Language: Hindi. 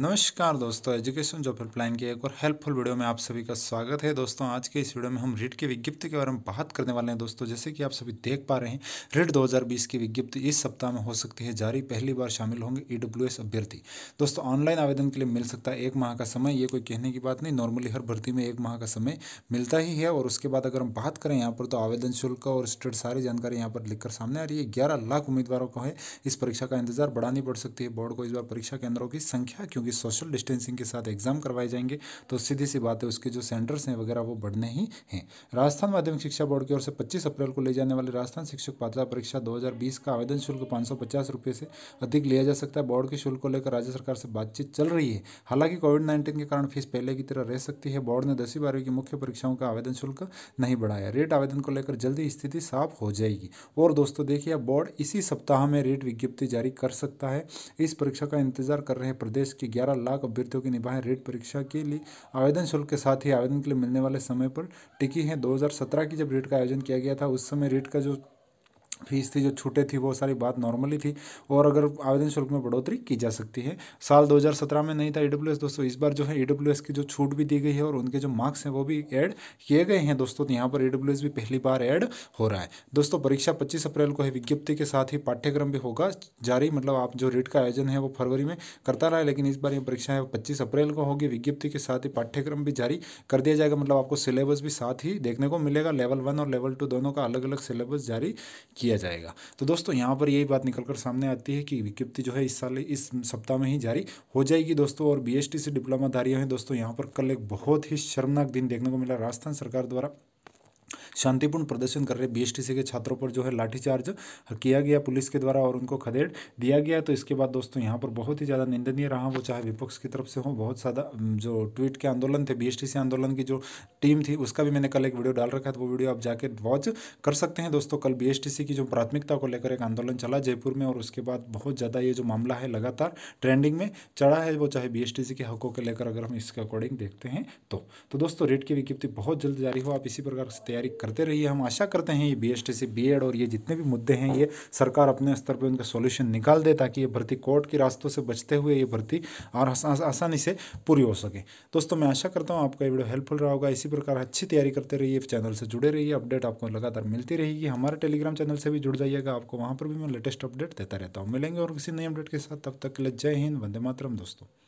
नमस्कार दोस्तों एजुकेशन जॉब हेल्पलाइन के एक और हेल्पफुल वीडियो में आप सभी का स्वागत है दोस्तों आज के इस वीडियो में हम रीट की विज्ञप्ति के बारे में बात करने वाले हैं दोस्तों जैसे कि आप सभी देख पा रहे हैं रीट 2020 की विज्ञप्ति इस सप्ताह में हो सकती है जारी पहली बार शामिल होंगे ई e अभ्यर्थी दोस्तों ऑनलाइन आवेदन के लिए मिल सकता है एक माह का समय ये कोई कहने की बात नहीं नॉर्मली हर भर्ती में एक माह का समय मिलता ही है और उसके बाद अगर हम बात करें यहाँ पर तो आवेदन शुल्क और स्टेट सारी जानकारी यहाँ पर लिखकर सामने आ रही है ग्यारह लाख उम्मीदवारों को है इस परीक्षा का इंतजार बढ़ानी पड़ सकती है बोर्ड को इस बार परीक्षा केंद्रों की संख्या क्यों क्योंकि सोशल डिस्टेंसिंग के साथ एग्जाम करवाए जाएंगे तो सीधी सी बात है उसके जो सेंटर्स हैं वगैरह वो बढ़ने ही हैं राजस्थान माध्यमिक शिक्षा बोर्ड की ओर से पच्चीस अप्रैल को ले जाने वाले राजस्थान शिक्षक पात्रता परीक्षा दो का आवेदन शुल्क पाँच रुपये से अधिक लिया जा सकता है बोर्ड के शुल्क को लेकर राज्य सरकार से बातचीत चल रही है हालांकि कोविड नाइन्टीन के कारण फीस पहले की तरह रह सकती है बोर्ड ने दसवीं बारहवीं की मुख्य परीक्षाओं का आवेदन शुल्क नहीं बढ़ाया रेट आवेदन को लेकर जल्दी स्थिति साफ हो जाएगी और दोस्तों देखिए बोर्ड इसी सप्ताह में रेट विज्ञप्ति जारी कर सकता है इस परीक्षा का इंतजार कर रहे प्रदेश के ग्यारह लाख अभ्यर्थियों की निभाएं रेट परीक्षा के लिए आवेदन शुल्क के साथ ही आवेदन के लिए मिलने वाले समय पर टिकी है दो की जब रेट का आयोजन किया गया था उस समय रेट का जो फीस थी जो छूटे थी वो सारी बात नॉर्मली थी और अगर आवेदन शुल्क में बढ़ोतरी की जा सकती है साल 2017 में नहीं था ई दोस्तों इस बार जो है ई की जो छूट भी दी गई है और उनके जो मार्क्स हैं वो भी ऐड किए गए हैं दोस्तों तो यहाँ पर ई भी पहली बार ऐड हो रहा है दोस्तों परीक्षा पच्चीस अप्रैल को है विज्ञप्ति के साथ ही पाठ्यक्रम भी होगा जारी मतलब आप जो रेट का आयोजन है वो फरवरी में करता रहा है लेकिन इस बार ये परीक्षा है पच्चीस अप्रैल को होगी विज्ञप्ति के साथ ही पाठ्यक्रम भी जारी कर दिया जाएगा मतलब आपको सिलेबस भी साथ ही देखने को मिलेगा लेवल वन और लेवल टू दोनों का अलग अलग सिलेबस जारी किया दिया जाएगा तो दोस्तों यहाँ पर यही बात निकलकर सामने आती है कि विज्ञप्ति जो है इस साल इस सप्ताह में ही जारी हो जाएगी दोस्तों और बी से डिप्लोमाधारियों हैं दोस्तों यहाँ पर कल एक बहुत ही शर्मनाक दिन देखने को मिला राजस्थान सरकार द्वारा शांतिपूर्ण प्रदर्शन कर रहे बीएसटीसी के छात्रों पर जो है लाठीचार्ज किया गया पुलिस के द्वारा और उनको खदेड़ दिया गया तो इसके बाद दोस्तों यहाँ पर बहुत ही ज़्यादा निंदनीय रहा वो चाहे विपक्ष की तरफ से हो बहुत ज़्यादा जो ट्वीट के आंदोलन थे सी आंदोलन की जो टीम थी उसका भी मैंने कल एक वीडियो डाल रखा था तो वो वीडियो आप जाके वॉच कर सकते हैं दोस्तों कल सी की जो प्राथमिकता को लेकर एक आंदोलन चला जयपुर में और उसके बाद बहुत ज़्यादा ये जो मामला है लगातार ट्रेंडिंग में चढ़ा है वो चाहे सी के हकों के लेकर अगर हम इसके अकॉर्डिंग देखते हैं तो, तो दोस्तों रेट की विज्ञप्ति बहुत जल्द जारी हो आप इसी प्रकार से तैयारी करते रहिए हम आशा करते हैं ये B S T C B Ed और ये जितने भी मुद्दे हैं ये सरकार अपने स्तर पर उनका सोल्यूशन निकाल दे ताकि ये भर्ती कोर्ट के रास्तों से बचते हुए ये भर्ती और आसानी से पूरी हो सके दोस्तों मैं आशा करता हूँ आपका ये वीडियो हेल्पफुल रहा होगा इसी प्रकार अच्छी तैयारी करते रहिए चैनल से जुड़े रहिए अपडेट आपको लगातार मिलती रहेगी हमारे टेलीग्राम चैनल से भी जुड़ जाइएगा आपको वहाँ पर भी मैं लेटेस्ट अपडेट देता रहता हूँ मिलेंगे और किसी नए अपडेट के साथ तब तक के लिए जय हिंद वंदे मातरम दोस्तों